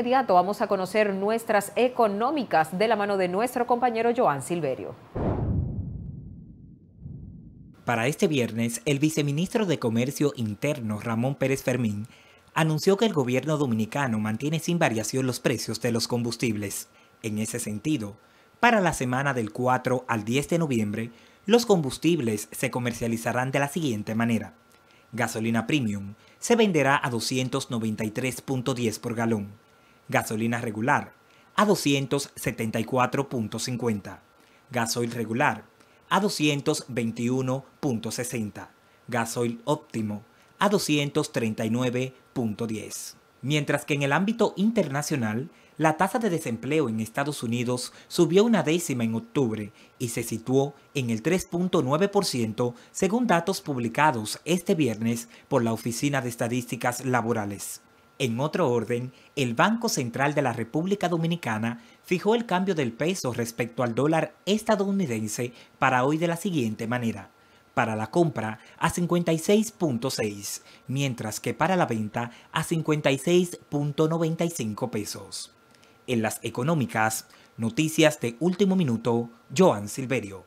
inmediato vamos a conocer nuestras económicas de la mano de nuestro compañero Joan Silverio. Para este viernes, el viceministro de Comercio Interno, Ramón Pérez Fermín, anunció que el gobierno dominicano mantiene sin variación los precios de los combustibles. En ese sentido, para la semana del 4 al 10 de noviembre, los combustibles se comercializarán de la siguiente manera. Gasolina Premium se venderá a 293.10 por galón gasolina regular a 274.50, gasoil regular a 221.60, gasoil óptimo a 239.10. Mientras que en el ámbito internacional, la tasa de desempleo en Estados Unidos subió una décima en octubre y se situó en el 3.9% según datos publicados este viernes por la Oficina de Estadísticas Laborales. En otro orden, el Banco Central de la República Dominicana fijó el cambio del peso respecto al dólar estadounidense para hoy de la siguiente manera. Para la compra a 56.6, mientras que para la venta a 56.95 pesos. En las económicas, noticias de último minuto, Joan Silverio.